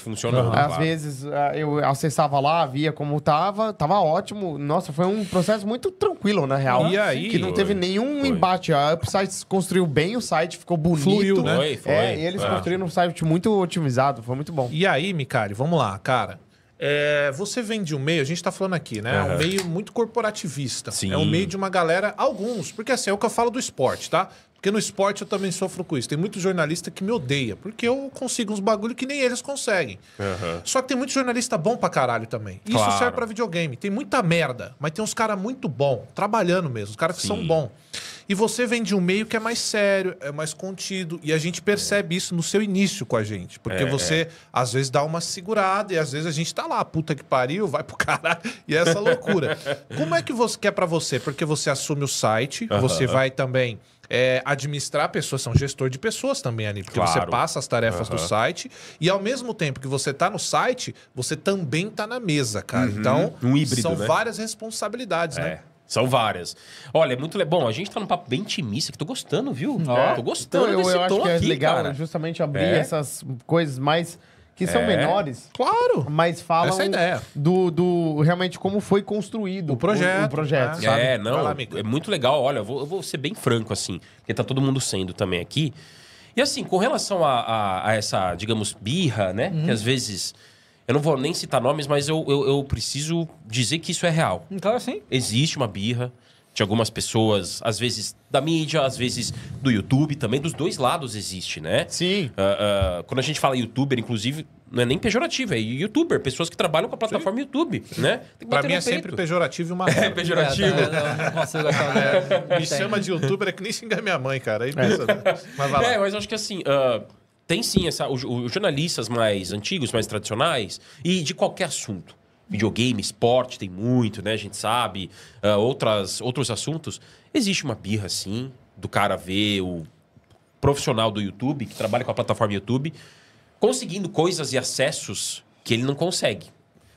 Funcionou. Uhum. Às claro. vezes ah, eu acessava lá, via como tava, tava ótimo. Nossa, foi um processo muito tranquilo, na real. E aí? Que não foi, teve nenhum foi. embate. A ah, Upside construiu bem o site, ficou bonito. Fluiu, né? É, foi, foi. É, eles é. construíram um site muito otimizado, foi muito bom. E aí, Mikari, vamos lá, cara. É, você vende um meio, a gente tá falando aqui, né? Uhum. É um meio muito corporativista. Sim. É um meio de uma galera, alguns, porque assim, é o que eu falo do esporte, tá? Porque no esporte eu também sofro com isso. Tem muito jornalista que me odeia, porque eu consigo uns bagulho que nem eles conseguem. Uhum. Só que tem muito jornalista bom pra caralho também. Isso claro. serve pra videogame. Tem muita merda, mas tem uns caras muito bom, trabalhando mesmo, os caras que são bons. E você vem de um meio que é mais sério, é mais contido. E a gente percebe é. isso no seu início com a gente. Porque é, é, você, às vezes, dá uma segurada e às vezes a gente tá lá, puta que pariu, vai pro caralho. E é essa loucura. Como é que você quer é para você? Porque você assume o site, uhum. você vai também é, administrar pessoas, são gestor de pessoas também ali, porque claro. você passa as tarefas uhum. do site e ao mesmo tempo que você está no site, você também está na mesa, cara. Uhum. Então, um híbrido, são né? várias responsabilidades, é. né? São várias. Olha, é muito legal. Bom, a gente tá num papo bem timista, que tô gostando, viu? estou Tô gostando então, eu, desse eu acho que é aqui, legal cara. justamente abrir é. essas coisas mais que são é. menores. Claro. Mas falam é Do, do realmente como foi construído o projeto. O, o projeto ah. sabe? É, não. é muito legal. Olha, eu vou, eu vou, ser bem franco, assim, porque tá todo mundo sendo também aqui. E assim, com relação a, a, a essa, digamos, birra, né? Uhum. Que às vezes. Eu não vou nem citar nomes, mas eu, eu, eu preciso dizer que isso é real. Claro, sim. Existe uma birra de algumas pessoas, às vezes da mídia, às vezes do YouTube, também dos dois lados existe, né? Sim. Uh, uh, quando a gente fala youtuber, inclusive, não é nem pejorativo, é youtuber, pessoas que trabalham com a plataforma Sim. YouTube, né? Pra mim é peito. sempre pejorativo e uma É pejorativo. É, não, não é, me chama de youtuber, é que nem xingar minha mãe, cara. Aí é. pensa, é. Mas vai lá. É, mas acho que assim. Uh, tem sim essa, os jornalistas mais antigos, mais tradicionais, e de qualquer assunto videogame, esporte, tem muito, né? A gente sabe. Uh, outras, outros assuntos. Existe uma birra, sim, do cara ver o profissional do YouTube, que trabalha com a plataforma YouTube, conseguindo coisas e acessos que ele não consegue.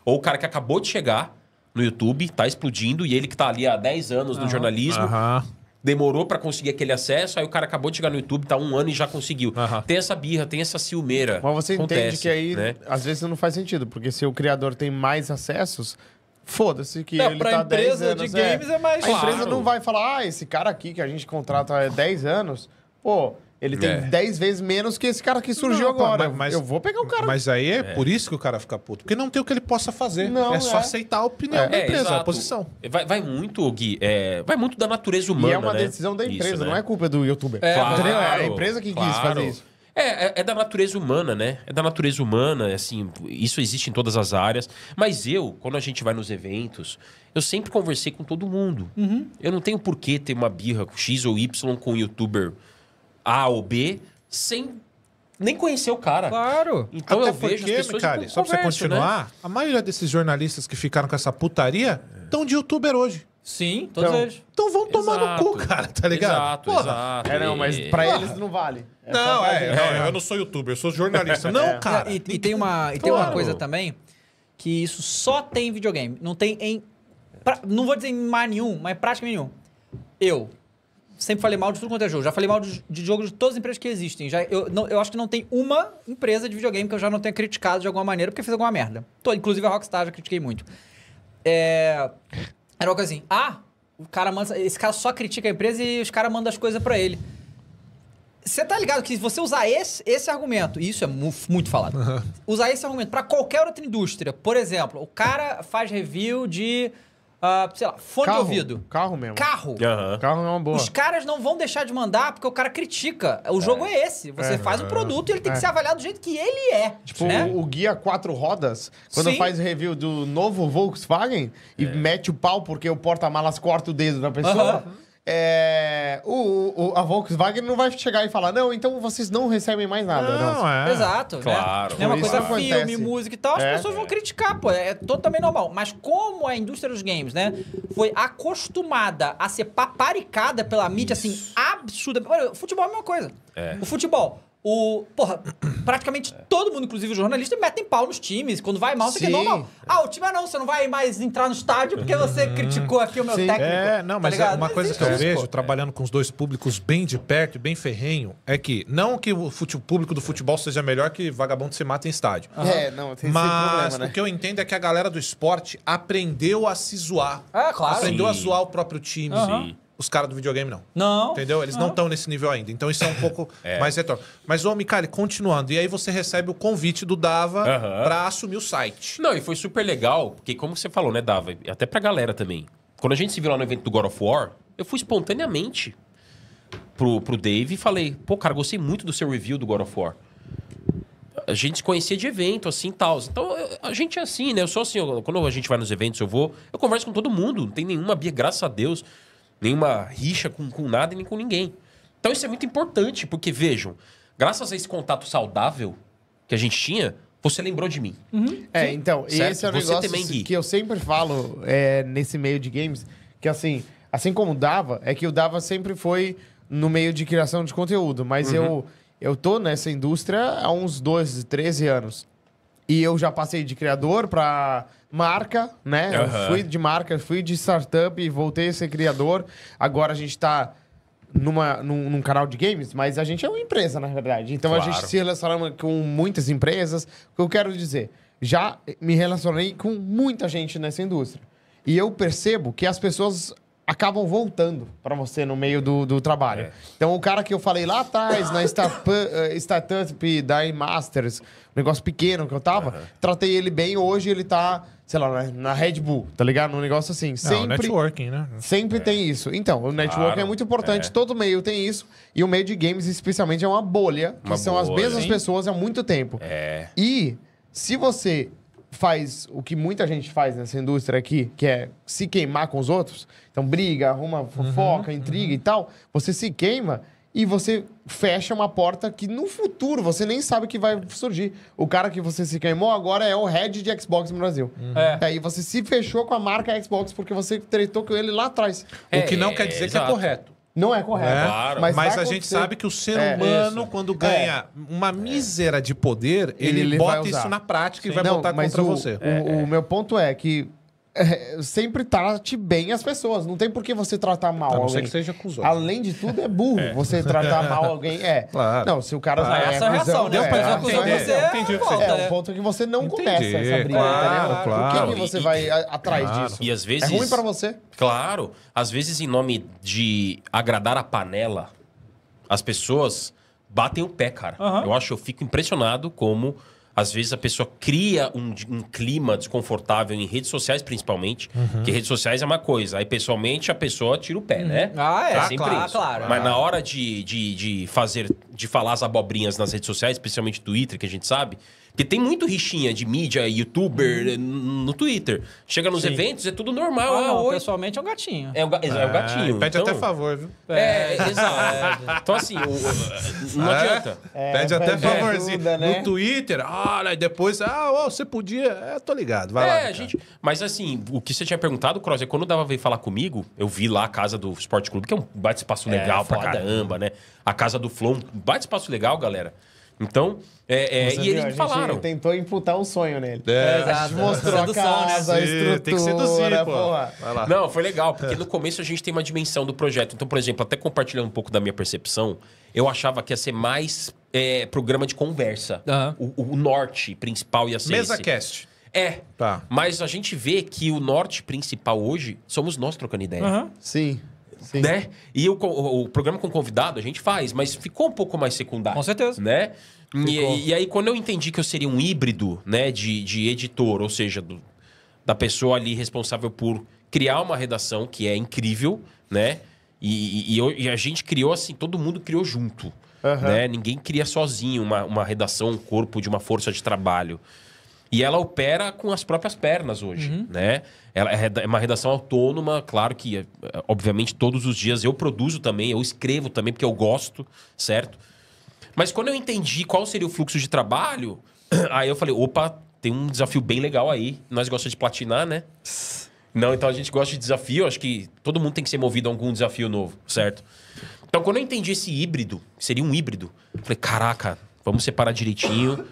Ou o cara que acabou de chegar no YouTube, tá explodindo, e ele que tá ali há 10 anos no jornalismo... Uhum demorou para conseguir aquele acesso, aí o cara acabou de chegar no YouTube, tá um ano e já conseguiu. Uhum. Tem essa birra, tem essa ciumeira. Mas você Acontece, entende que aí, né? às vezes, não faz sentido, porque se o criador tem mais acessos, Foda-se que não, ele pra tá empresa anos, de é. games é mais A claro. empresa não vai falar, ah, esse cara aqui que a gente contrata há 10 anos, pô, ele tem 10 é. vezes menos que esse cara que surgiu não, agora. Mas, mas, eu vou pegar o cara. Mas aí é, é, por isso que o cara fica puto. Porque não tem o que ele possa fazer. Não, é, só é. aceitar a opinião da empresa, a posição. Vai, vai muito, Gui, vai muito da natureza humana. E é uma né? decisão da empresa, isso, né? não é culpa do youtuber. É, claro, é a empresa que claro. quis fazer isso. É, é, é, da natureza humana, né? É da natureza humana, assim, isso existe em todas as áreas. Mas eu, quando a gente vai nos eventos, eu sempre conversei com todo mundo. Uhum. Eu não tenho por que ter uma birra com X ou Y com um youtuber a ou B sem nem conhecer o cara. Claro. Então Até eu porque, vejo as pessoas Micali, só pra você né? continuar, né? a maioria desses jornalistas que ficaram com essa putaria estão de youtuber hoje. Sim, todos então, eles. Então vão tomar exato, no cu, cara, tá ligado? Exato, Porra. exato. É, não, mas pra Porra. eles não vale. É, é não, é, é, eu não sou youtuber, eu sou jornalista. não, é. cara. E, e, tem uma, e tem uma coisa também, que isso só tem em videogame. Não tem em... Pra, não vou dizer em mais nenhum, mas praticamente nenhum. Eu, sempre falei mal de tudo quanto é jogo. Já falei mal de, de jogo de todas as empresas que existem. Já, eu, não, eu acho que não tem uma empresa de videogame que eu já não tenha criticado de alguma maneira, porque fez alguma merda. Tô, inclusive a Rockstar já critiquei muito. É, era uma coisa assim, ah, o cara manda, esse cara só critica a empresa e os caras mandam as coisas para ele. Você tá ligado que se você usar esse, esse argumento, e isso é muito falado, uhum. usar esse argumento para qualquer outra indústria, por exemplo, o cara faz review de Uh, sei lá, fone carro, de ouvido. Carro mesmo. Carro. Uhum. Carro é uma boa. Os caras não vão deixar de mandar porque o cara critica. O é. jogo é, esse. Você é. faz o produto e ele tem é. que ser avaliado do jeito que ele é. Tipo, né? o, o, guia quatro rodas, quando Sim. faz review do novo Volkswagen e é. mete o pau porque o porta-malas corta o dedo da pessoa. Uhum. É, o, o, a Volkswagen não vai chegar e falar, não, então vocês não recebem mais nada. Não, não. é. Exato. Né? Claro. Né? É uma coisa claro. filme, acontece. música e tal, as é. pessoas vão criticar, pô. É totalmente normal. Mas como a indústria dos games, né, foi acostumada a ser paparicada pela mídia, assim, Isso. assim, absurda. Olha, o futebol é a mesma coisa. É. O futebol. O, porra, praticamente é. todo mundo, inclusive o jornalista, metem pau nos times. Quando vai mal, você quer normal. Ah, o time é não, você não vai mais entrar no estádio porque você uhum. criticou aqui o meu Sim. técnico. É, não, tá mas é ligado? uma não coisa que eu vejo, trabalhando com os dois públicos bem de perto, bem ferrenho, é que não que o público do futebol seja melhor que vagabundo se mata em estádio. Uhum. É, não, tem mas problema, né? o que eu entendo é que a galera do esporte aprendeu a se zoar. Ah, claro. Aprendeu Sim. a zoar o próprio time. Uhum os caras do videogame, não. Não. Entendeu? Eles não estão ah. nesse nível ainda. Então isso é um pouco é. mais retorno. Mas, ô, Mikali, continuando. E aí você recebe o convite do Dava uhum. para assumir o site. Não, e foi super legal, porque como você falou, né, Dava? Até pra galera também. Quando a gente se viu lá no evento do God of War, eu fui espontaneamente pro, pro Dave e falei, pô, cara, gostei muito do seu review do God of War. A gente se conhecia de evento, assim, tal. Então, eu, a gente é assim, né? Eu sou assim, eu, quando a gente vai nos eventos, eu vou... Eu converso com todo mundo, não tem nenhuma bia, graças a Deus nenhuma rixa com, com nada e nem com ninguém. Então isso é muito importante, porque vejam, graças a esse contato saudável que a gente tinha, você lembrou de mim. Uhum. É, então, certo? esse é o um negócio também, assim que eu sempre falo é, nesse meio de games, que assim, assim como o Dava, é que o Dava sempre foi no meio de criação de conteúdo, mas uhum. eu, eu tô nessa indústria há uns 12, 13 anos. E eu já passei de criador para marca, né? Uhum. Eu fui de marca, fui de startup e voltei a ser criador. Agora a gente tá numa, num, num, canal de games, mas a gente é uma empresa, na verdade. Então claro. a gente se relaciona com muitas empresas. O que eu quero dizer, já me relacionei com muita gente nessa indústria. E eu percebo que as pessoas acabam voltando para você no meio do, do trabalho. É. Então, o cara que eu falei lá atrás, na startup, uh, eh, startup da Masters, um negócio pequeno que eu tava, tratei ele bem, hoje ele tá, sei lá, na Red Bull, tá ligado? Num negócio assim. Não, sempre, networking, né? Sempre é. tem isso. Então, o networking é claro, é muito importante, é. todo meio tem isso, e o meio de games, especialmente, é uma bolha, que são as mesmas hein? pessoas há muito tempo. É. E se você faz o que muita gente faz nessa indústria aqui, que é se queimar com os outros, então briga, arruma uhum, fofoca, uhum, intriga uhum. e tal, você se queima e você fecha uma porta que no futuro você nem sabe que vai surgir. O cara que você se queimou agora é o head de Xbox no Brasil. Uhum. É. Aí você se fechou com a marca Xbox porque você tretou com ele lá atrás. É, o que não é, quer dizer que é correto. Não é correto. É? Claro. Mas, mas a gente sabe que o ser é. humano, quando ganha uma é. mísera de poder, ele, ele bota isso na prática Sim. e vai Não, botar contra o, você. O, o é, meu ponto é que é, sempre trate bem as pessoas. Não tem por que você tratar mal a não alguém. Ser que seja acusado Além de tudo, é burro. É. Você tratar mal alguém. É. Claro. Não, se o cara. Ah, tá é essa reação, né? É, é cuzão, você entendi, volta, é, o ponto que você não entendi. começa essa briga, claro, Claro. Por que, que você vai e, atrás claro. disso? E às vezes. É ruim pra você. Claro. Às vezes, em nome de agradar a panela, as pessoas batem o pé, cara. Uhum. Eu acho, eu fico impressionado como às vezes a pessoa cria um, um clima desconfortável em redes sociais, principalmente. Uhum. Que redes sociais é uma coisa. Aí, pessoalmente, a pessoa tira o pé, uhum. né? Ah, é. é sempre claro, isso. claro. Mas na hora de, de, de fazer, de falar as abobrinhas nas redes sociais, especialmente Twitter, que a gente sabe, que tem muito rixinha de mídia, youtuber, hum. no Twitter. Chega nos Sim. eventos, é tudo normal. Ah, ah não, pessoalmente é um gatinho. É o, ga é, é o é, gatinho. Pede então... até favor, viu? É, é, é exato. então, assim, o, não é. adianta. pede até favorzinho. Ajuda, né? No Twitter, olha, e depois, ah, oh, você podia. É, tô ligado, vai lá. É, gente. Mas, assim, o que você tinha perguntado, Cross, é quando dava vir falar comigo, eu vi lá a casa do Esporte Clube, que é um bate espaço legal é, pra caramba, né? A casa do Flow, um bate espaço legal, galera. Então, é, é, e eles viu, falaram. tentou imputar um sonho nele. É, Mostrou a né? casa, né? a estrutura. Tem que seduzir, pô. Porra. Vai lá. Não, foi legal, porque no começo a gente tem uma dimensão do projeto. Então, por exemplo, até compartilhando um pouco da minha percepção, eu achava que ia ser mais é, programa de conversa. Uhum. O, o, norte principal ia ser Mesa esse. cast. É. Tá. Mas a gente vê que o norte principal hoje somos nós trocando ideia. Uhum. Sim. Sim. né? E o, o, programa com convidado a gente faz, mas ficou um pouco mais secundário. Com certeza. Né? E, e, aí, quando eu entendi que eu seria um híbrido né, de, de editor, ou seja, do, da pessoa ali responsável por criar uma redação, que é incrível, né? E, e, e a gente criou assim, todo mundo criou junto. Uhum. Né? Ninguém cria sozinho uma, uma redação, um corpo de uma força de trabalho. E ela opera com as próprias pernas hoje, uhum. né? Ela é, é uma redação autônoma, claro que, eh, obviamente, todos os dias eu produzo também, eu escrevo também, porque eu gosto, certo? Mas quando eu entendi qual seria o fluxo de trabalho, aí eu falei, opa, tem um desafio bem legal aí. Nós gostamos de platinar, né? Não, então a gente gosta de desafio, acho que todo mundo tem que ser movido a algum desafio novo, certo? Então, quando eu entendi esse híbrido, seria um híbrido, falei, caraca, vamos separar direitinho.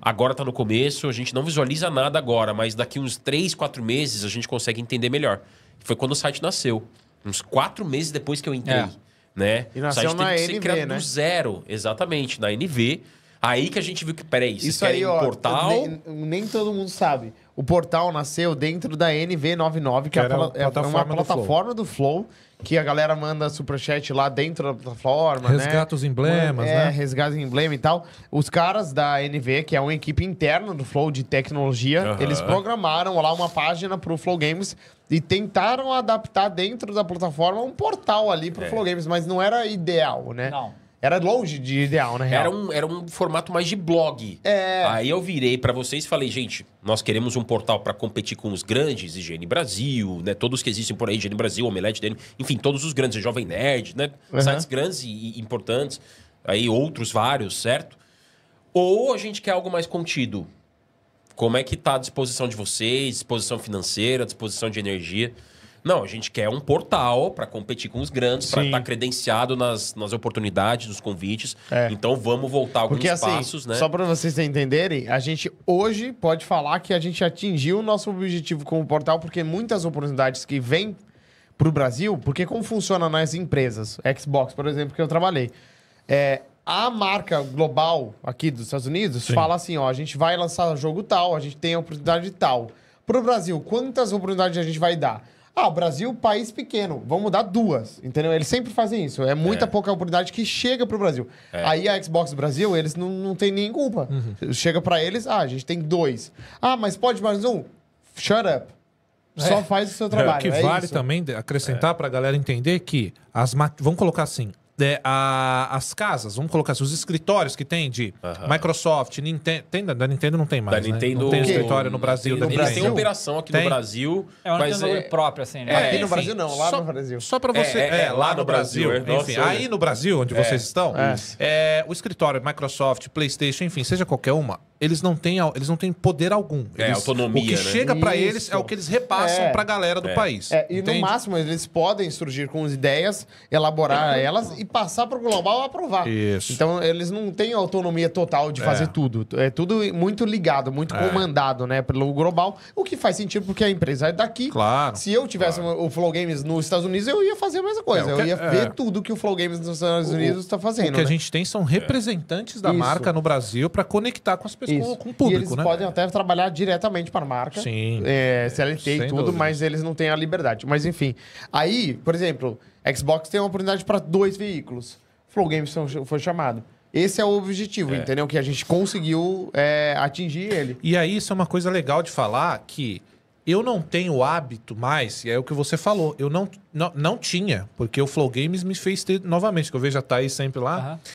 Agora tá no começo, a gente não visualiza nada agora, mas daqui uns 3, 4 meses a gente consegue entender melhor. Foi quando o site nasceu. Uns 4 meses depois que eu entrei. É. Né? E nasceu o site na teve que ser NV, criado né? do zero, exatamente, na NV. Aí que a gente viu que, peraí, isso aí, é ó, portal. Nem, nem todo mundo sabe. O portal nasceu dentro da NV99, que, que é, a, é uma plataforma do Flow. do Flow. que a galera manda superchat lá dentro da plataforma. Né? Resgata né? os emblemas, é, né? Resgata emblema e tal. Os caras da NV, que é uma equipe interna do Flow de tecnologia, uhum. eles programaram lá uma página pro Flow Games e tentaram adaptar dentro da plataforma um portal ali pro é. Flow Games, mas não era ideal, né? Não. Era longe de ideal, né? Era um, era um formato mais de blog. É. Aí eu virei para vocês e falei, gente, nós queremos um portal para competir com os grandes, Higiene Brasil, né? Todos que existem por aí, Higiene Brasil, Omelete dele, enfim, todos os grandes, Jovem Nerd, né? Uhum. Sites grandes e, e importantes, aí outros vários, certo? Ou a gente quer algo mais contido. Como é que tá a disposição de vocês, disposição financeira, disposição de energia? Não, a gente quer um portal para competir com os grandes, para estar tá credenciado nas, nas oportunidades, nos convites. É. Então vamos voltar alguns Porque, assim, passos, assim, né? Só para vocês entenderem, a gente hoje pode falar que a gente atingiu o nosso objetivo como portal, porque muitas oportunidades que vêm para o Brasil, porque como funciona nas empresas, Xbox, por exemplo, que eu trabalhei, é, a marca global aqui dos Estados Unidos Sim. fala assim, ó, a gente vai lançar jogo tal, a gente tem a oportunidade tal. Para o Brasil, quantas oportunidades a gente vai dar? Ah, o Brasil, país pequeno, vamos dar duas, entendeu? Eles sempre fazem isso. É muita é. pouca oportunidade que chega para o Brasil. É. Aí a Xbox Brasil, eles não, não têm nem culpa. Uhum. Chega para eles, ah, a gente tem dois. Ah, mas pode mais um? Shut up. É. Só faz o seu é, trabalho. O que é vale isso. também acrescentar para a galera entender que as vamos colocar assim, de, a, as casas, vamos colocar assim, os escritórios que tem de Microsoft, Nintendo. Tem, da Nintendo não tem mais. Da né? Nintendo. Não tem escritório no Brasil. da Nintendo Eles têm operação aqui tem. no Brasil. É uma mas é... própria, assim, né? É, aqui no enfim, Brasil não, lá só, no Brasil. Só pra é, você. É, é lá, lá no Brasil. Brasil. É. Enfim, Nossa, aí é. no Brasil, onde vocês estão, o escritório Microsoft, PlayStation, enfim, seja qualquer uma, eles não têm, eles não têm poder algum. Eles, é, autonomia. O que né? chega para eles é o que eles repassam é. pra galera do país. e no máximo, eles podem surgir com ideias, elaborar elas e passar para o global aprovar. Isso. Então, eles não têm autonomia total de fazer é. tudo. É tudo muito ligado, muito é. comandado né, pelo global, o que faz sentido porque a empresa é daqui. Claro. Se eu tivesse claro. o Flow Games nos Estados Unidos, eu ia fazer a mesma coisa. É, eu ia é, ver é. tudo que o Flow Games nos Estados Unidos está fazendo. O que né? a gente tem são representantes da Isso. marca no Brasil para conectar com as pessoas, com o público. E eles né? podem até trabalhar diretamente para a marca. Sim. CLT e tudo, dúvida. mas eles não têm a liberdade. Mas, enfim. Aí, por exemplo... Xbox tem uma oportunidade para dois veículos. Flow Games foi chamado. Esse é o objetivo, é. entendeu? Que a gente conseguiu é, atingir ele. E aí, isso é uma coisa legal de falar que eu não tenho hábito mais, e é o que você falou, eu não, não, não tinha, porque o Flow Games me fez ter novamente, que eu vejo a Thaís sempre lá. Uhum.